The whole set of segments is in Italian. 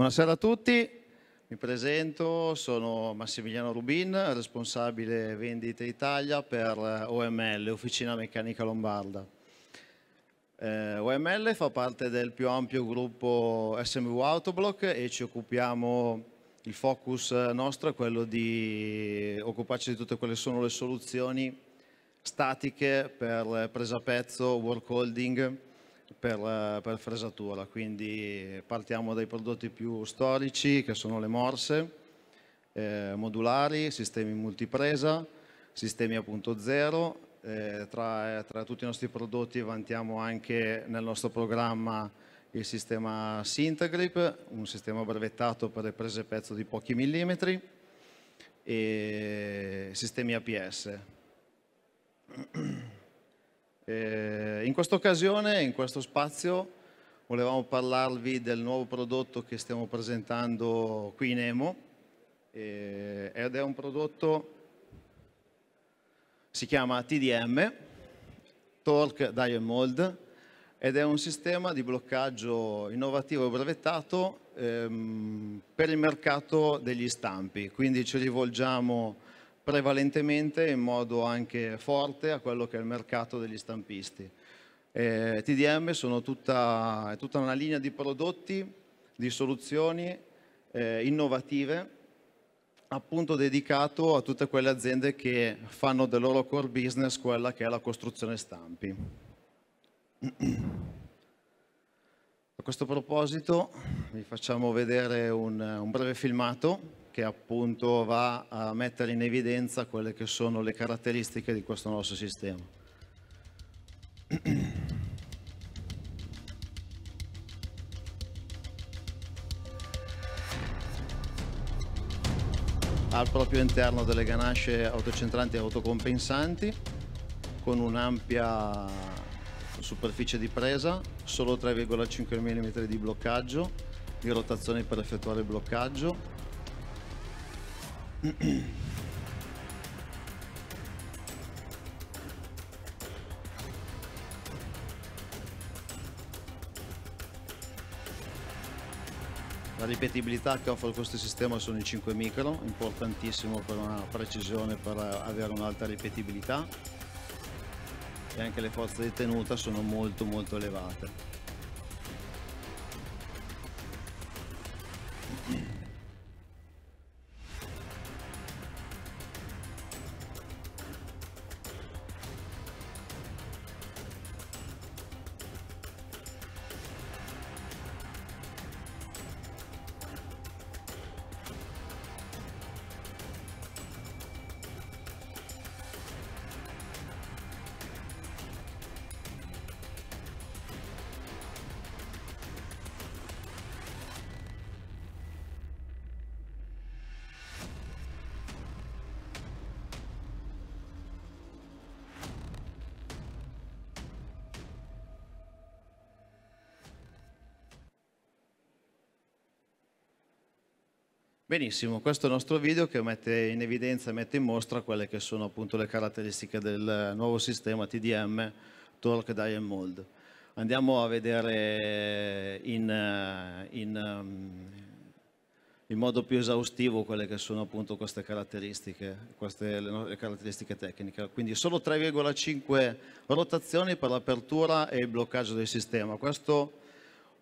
Buonasera a tutti, mi presento, sono Massimiliano Rubin, responsabile vendite Italia per OML, Officina Meccanica Lombarda. Eh, OML fa parte del più ampio gruppo SMU Autoblock e ci occupiamo, il focus nostro è quello di occuparci di tutte quelle sono le soluzioni statiche per presa pezzo, work holding, per, eh, per fresatura, quindi partiamo dai prodotti più storici che sono le morse, eh, modulari, sistemi multipresa, sistemi a punto zero. Eh, tra, eh, tra, tutti i nostri prodotti vantiamo anche nel nostro programma il sistema Sintergrip, un sistema brevettato per le prese pezzo di pochi millimetri e sistemi APS. Eh, in questa occasione, in questo spazio, volevamo parlarvi del nuovo prodotto che stiamo presentando qui in Emo eh, ed è un prodotto, si chiama TDM, Torque Diamond Mold, ed è un sistema di bloccaggio innovativo e brevettato ehm, per il mercato degli stampi, quindi ci rivolgiamo a prevalentemente in modo anche forte a quello che è il mercato degli stampisti. Eh, TDM sono tutta, è tutta una linea di prodotti, di soluzioni eh, innovative appunto dedicato a tutte quelle aziende che fanno del loro core business quella che è la costruzione stampi. A questo proposito vi facciamo vedere un, un breve filmato che appunto va a mettere in evidenza quelle che sono le caratteristiche di questo nostro sistema. Al proprio interno delle ganasce autocentranti e autocompensanti con un'ampia superficie di presa, solo 3,5 mm di bloccaggio, di rotazione per effettuare il bloccaggio, La ripetibilità che offre questo sistema sono i 5 micro, importantissimo per una precisione, per avere un'alta ripetibilità e anche le forze di tenuta sono molto molto elevate. Benissimo, questo è il nostro video che mette in evidenza, mette in mostra quelle che sono appunto le caratteristiche del nuovo sistema TDM Torque Die Mold. Andiamo a vedere in, in, in, modo più esaustivo quelle che sono appunto queste caratteristiche, queste le, le caratteristiche tecniche. Quindi solo 3,5 rotazioni per l'apertura e il bloccaggio del sistema. Questo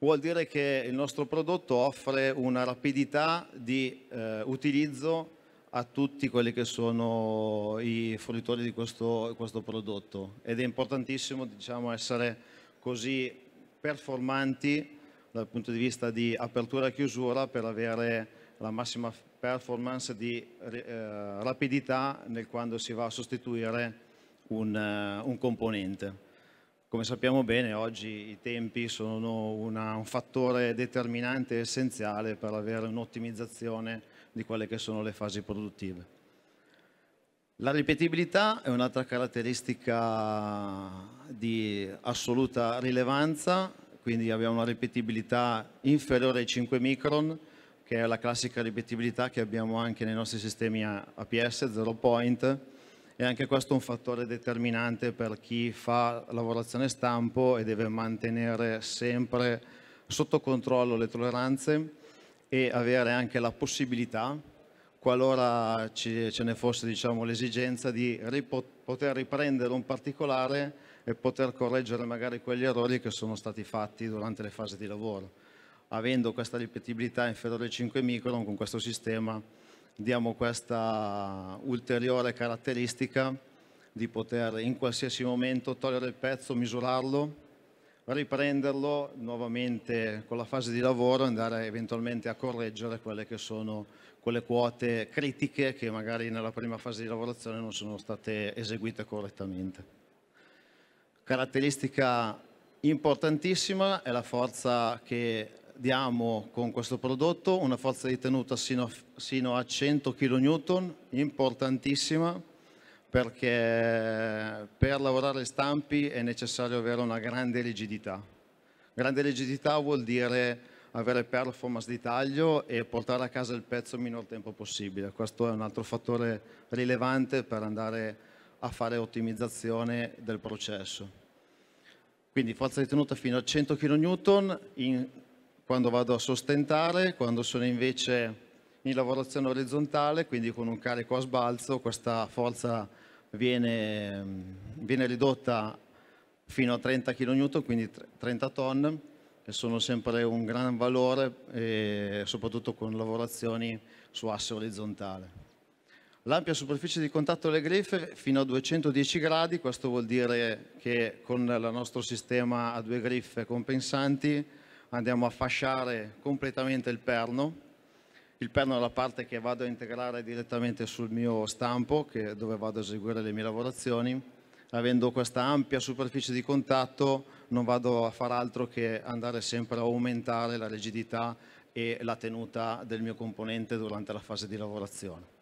vuol dire che il nostro prodotto offre una rapidità di eh, utilizzo a tutti quelli che sono i fornitori di questo, questo prodotto ed è importantissimo diciamo, essere così performanti dal punto di vista di apertura e chiusura per avere la massima performance di eh, rapidità nel quando si va a sostituire un, uh, un componente. Come sappiamo bene oggi i tempi sono una, un fattore determinante e essenziale per avere un'ottimizzazione di quelle che sono le fasi produttive. La ripetibilità è un'altra caratteristica di assoluta rilevanza, quindi abbiamo una ripetibilità inferiore ai 5 micron, che è la classica ripetibilità che abbiamo anche nei nostri sistemi APS, zero point, e anche questo è un fattore determinante per chi fa lavorazione stampo e deve mantenere sempre sotto controllo le tolleranze e avere anche la possibilità, qualora ce ne fosse diciamo, l'esigenza, di poter riprendere un particolare e poter correggere magari quegli errori che sono stati fatti durante le fasi di lavoro. Avendo questa ripetibilità inferiore ai 5 micron con questo sistema diamo questa ulteriore caratteristica di poter in qualsiasi momento togliere il pezzo, misurarlo, riprenderlo nuovamente con la fase di lavoro e andare eventualmente a correggere quelle che sono quelle quote critiche che magari nella prima fase di lavorazione non sono state eseguite correttamente. Caratteristica importantissima è la forza che diamo con questo prodotto una forza di tenuta sino, sino a 100 kN, importantissima perché per lavorare stampi è necessario avere una grande rigidità. Grande rigidità vuol dire avere performance di taglio e portare a casa il pezzo il minor tempo possibile. Questo è un altro fattore rilevante per andare a fare ottimizzazione del processo. Quindi forza di tenuta fino a 100 kN in quando vado a sostentare, quando sono invece in lavorazione orizzontale, quindi con un carico a sbalzo, questa forza viene, viene ridotta fino a 30 kN, quindi 30 ton, che sono sempre un gran valore, soprattutto con lavorazioni su asse orizzontale. L'ampia superficie di contatto delle griffe fino a 210 gradi, questo vuol dire che con il nostro sistema a due griffe compensanti andiamo a fasciare completamente il perno. Il perno è la parte che vado a integrare direttamente sul mio stampo, dove vado a eseguire le mie lavorazioni. Avendo questa ampia superficie di contatto non vado a far altro che andare sempre a aumentare la rigidità e la tenuta del mio componente durante la fase di lavorazione.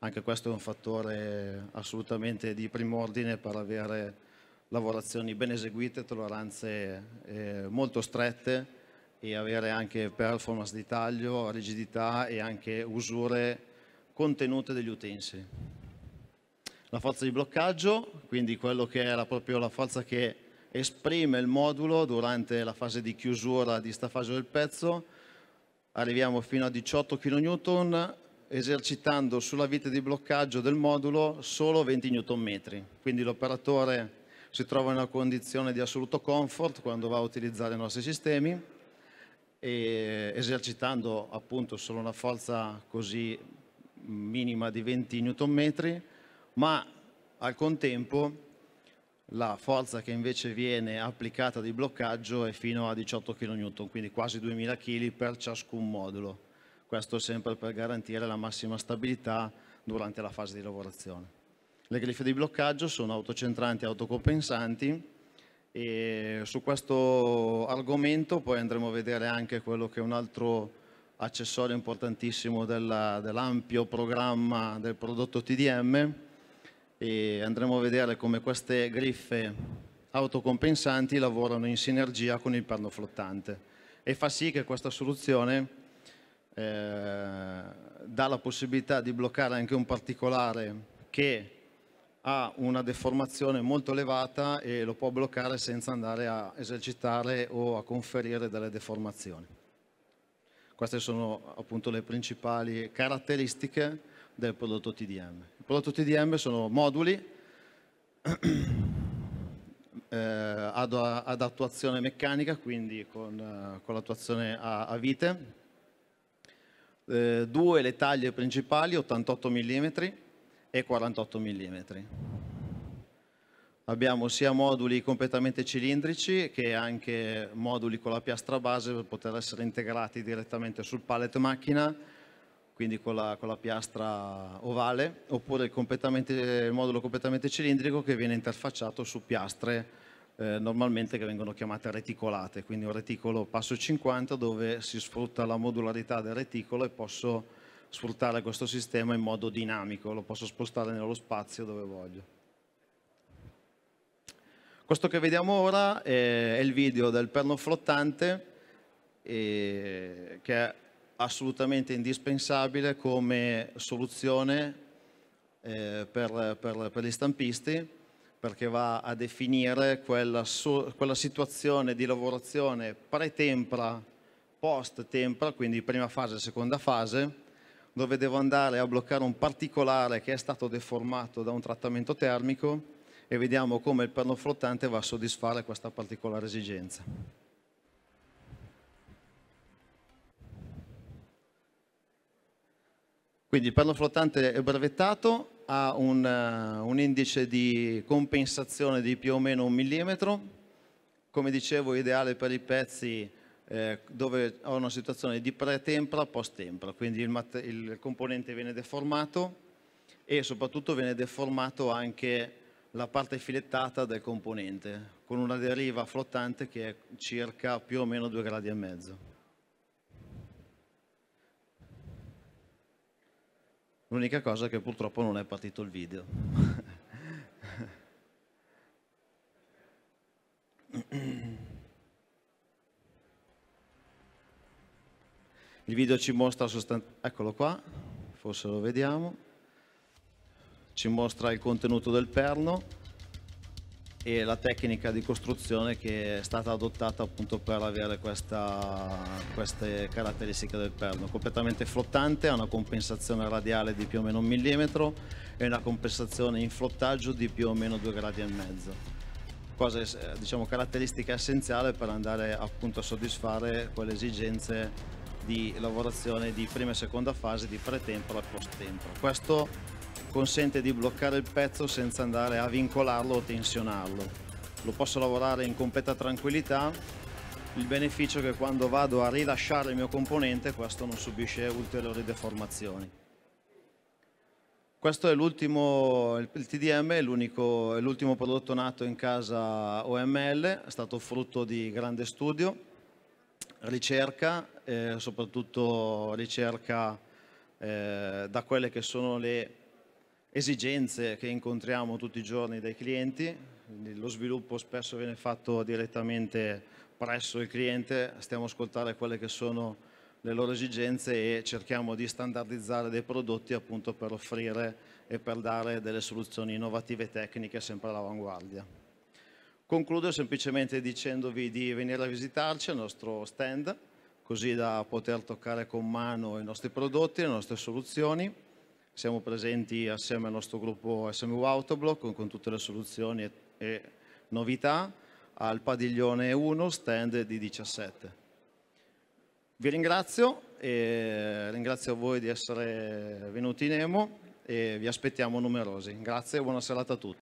Anche questo è un fattore assolutamente di primordine per avere lavorazioni ben eseguite, tolleranze eh, molto strette e avere anche performance di taglio, rigidità e anche usure contenute degli utensili. La forza di bloccaggio, quindi quello che era proprio la forza che esprime il modulo durante la fase di chiusura di stafaggio del pezzo, arriviamo fino a 18 kN esercitando sulla vite di bloccaggio del modulo solo 20 Nm. Quindi l'operatore si trova in una condizione di assoluto comfort quando va a utilizzare i nostri sistemi e esercitando appunto solo una forza così minima di 20 Nm, ma al contempo la forza che invece viene applicata di bloccaggio è fino a 18 kN, quindi quasi 2000 kg per ciascun modulo. Questo sempre per garantire la massima stabilità durante la fase di lavorazione. Le griffe di bloccaggio sono autocentranti e autocompensanti e su questo argomento poi andremo a vedere anche quello che è un altro accessorio importantissimo dell'ampio programma del prodotto TDM e andremo a vedere come queste griffe autocompensanti lavorano in sinergia con il perno flottante e fa sì che questa soluzione eh, dà la possibilità di bloccare anche un particolare che ha una deformazione molto elevata e lo può bloccare senza andare a esercitare o a conferire delle deformazioni. Queste sono appunto le principali caratteristiche del prodotto TDM. Il prodotto TDM sono moduli eh, ad, ad, attuazione meccanica, quindi con, eh, con l'attuazione a, a, vite. Eh, due le taglie principali, 88 mm, e 48 mm. Abbiamo sia moduli completamente cilindrici che anche moduli con la piastra base per poter essere integrati direttamente sul pallet macchina, quindi con la, con la piastra ovale, oppure il, il, modulo completamente cilindrico che viene interfacciato su piastre eh, normalmente che vengono chiamate reticolate, quindi un reticolo passo 50 dove si sfrutta la modularità del reticolo e posso sfruttare questo sistema in modo dinamico, lo posso spostare nello spazio dove voglio. Questo che vediamo ora è il video del perno flottante che è assolutamente indispensabile come soluzione eh, per, gli stampisti perché va a definire quella, quella situazione di lavorazione pre-tempra, post-tempra, quindi prima fase e seconda fase, dove devo andare a bloccare un particolare che è stato deformato da un trattamento termico e vediamo come il perno flottante va a soddisfare questa particolare esigenza. Quindi il perno flottante è brevettato, ha un, uh, un, indice di compensazione di più o meno un millimetro, come dicevo ideale per i pezzi eh, dove ho una situazione di pre-tempra, post-tempra, quindi il, il componente viene deformato e soprattutto viene deformato anche la parte filettata del componente con una deriva flottante che è circa più o meno 2 gradi e mezzo. L'unica cosa è che purtroppo non è partito il video. Il video ci mostra sostanzialmente, eccolo qua, forse lo vediamo, ci mostra il contenuto del perno e la tecnica di costruzione che è stata adottata appunto per avere questa, queste caratteristiche del perno. Completamente flottante, ha una compensazione radiale di più o meno un millimetro e una compensazione in flottaggio di più o meno due gradi e mezzo cosa diciamo caratteristica essenziale per andare appunto a soddisfare quelle esigenze di lavorazione di prima e seconda fase, di pretempora e tempo. Questo consente di bloccare il pezzo senza andare a vincolarlo o tensionarlo. Lo posso lavorare in completa tranquillità, il beneficio è che quando vado a rilasciare il mio componente questo non subisce ulteriori deformazioni. Questo è l'ultimo, il TDM è l'ultimo prodotto nato in casa OML, è stato frutto di grande studio, ricerca, eh, soprattutto ricerca eh, da quelle che sono le esigenze che incontriamo tutti i giorni dai clienti, Quindi lo sviluppo spesso viene fatto direttamente presso il cliente, stiamo ad ascoltare quelle che sono le loro esigenze e cerchiamo di standardizzare dei prodotti appunto per offrire e per dare delle soluzioni innovative e tecniche sempre all'avanguardia. Concludo semplicemente dicendovi di venire a visitarci al nostro stand, così da poter toccare con mano i nostri prodotti, le nostre soluzioni. Siamo presenti assieme al nostro gruppo SMU Autoblock con, tutte le soluzioni e, novità al padiglione 1, stand di 17. Vi ringrazio e ringrazio voi di essere venuti in Emo e vi aspettiamo numerosi. Grazie e buona serata a tutti.